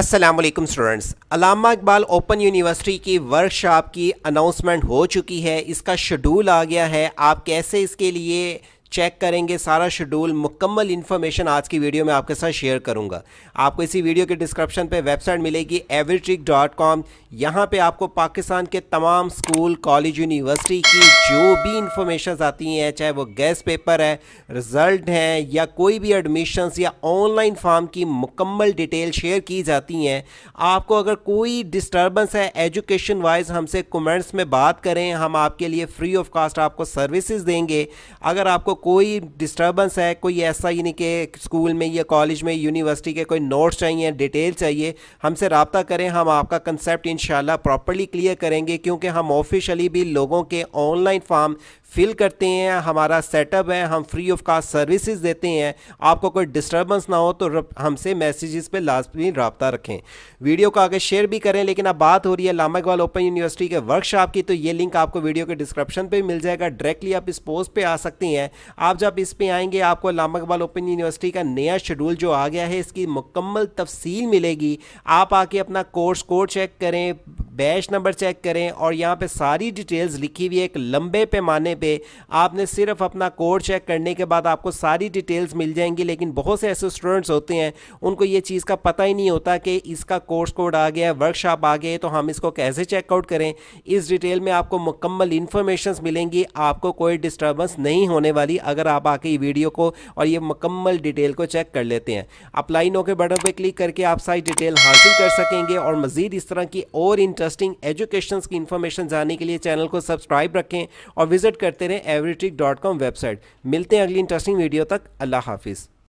Aslam students Allama Iqbal open university की workshop की announcement हो चुकी है इसका शेड्यूल आ गया है आप कैसे इसके लिए चेक करेंगे सारा शेड्यूल मुकम्मल इन्फॉर्मेशन आज की वीडियो में आपके साथ शेयर करूंगा आपको इसी वीडियो के डिस्क्रिप्शन पे वेबसाइट मिलेगी एवरीट्रिक डॉट कॉम यहाँ पर आपको पाकिस्तान के तमाम स्कूल कॉलेज यूनिवर्सिटी की जो भी इन्फॉर्मेशन आती हैं चाहे वो गैस पेपर है रिजल्ट हैं या कोई भी एडमिशन्स या ऑनलाइन फॉर्म की मुकम्मल डिटेल शेयर की जाती हैं आपको अगर कोई डिस्टर्बेंस है एजुकेशन वाइज हमसे कमेंट्स में बात करें हम आपके लिए फ्री ऑफ कास्ट आपको सर्विसेज देंगे अगर आपको कोई डिस्टर्बेंस है कोई ऐसा ही नहीं कि स्कूल में या कॉलेज में यूनिवर्सिटी के कोई नोट्स चाहिए डिटेल चाहिए हमसे रबता करें हम आपका कंसेप्ट इन प्रॉपरली क्लियर करेंगे क्योंकि हम ऑफिशली भी लोगों के ऑनलाइन फॉर्म फिल करते हैं हमारा सेटअप है हम फ्री ऑफ कास्ट सर्विसेज देते हैं आपको कोई डिस्टर्बेंस ना हो तो हमसे मैसेजेस पे लाजमी रबता रखें वीडियो को आगे शेयर भी करें लेकिन अब बात हो रही है लामा इकबाल ओपन यूनिवर्सिटी के वर्कशॉप की तो ये लिंक आपको वीडियो के डिस्क्रिप्शन पर मिल जाएगा डायरेक्टली आप इस पोस्ट पर आ सकती हैं आप जब इस पर आएंगे आपको लामा इकबाल ओपन यूनिवर्सिटी का नया शेड्यूल जो आ गया है इसकी मुकम्मल तफसील मिलेगी आप आके अपना कोर्स कोड चेक करें बैच नंबर चेक करें और यहाँ पे सारी डिटेल्स लिखी हुई है एक लंबे पैमाने पे आपने सिर्फ अपना कोड चेक करने के बाद आपको सारी डिटेल्स मिल जाएंगी लेकिन बहुत से ऐसे स्टूडेंट्स होते हैं उनको ये चीज़ का पता ही नहीं होता कि इसका कोर्स कोड आ गया वर्कशॉप आ गया तो हम इसको कैसे चेकआउट करें इस डिटेल में आपको मुकम्मल इन्फॉर्मेशन मिलेंगी आपको कोई डिस्टर्बेंस नहीं होने वाली अगर आप आके वीडियो को और ये मुकम्मल डिटेल को चेक कर लेते हैं अप्लाई नो के बटन पर क्लिक करके आप सारी डिटेल हासिल कर सकेंगे और मज़ीद इस तरह की और इंटरेस्ट इंटरेस्टिंग एजुकेशन की इन्फॉर्मेशन जानने के लिए चैनल को सब्सक्राइब रखें और विजिट करते रहें एवरी वेबसाइट मिलते हैं अगली इंटरेस्टिंग वीडियो तक अल्लाह हाफिज़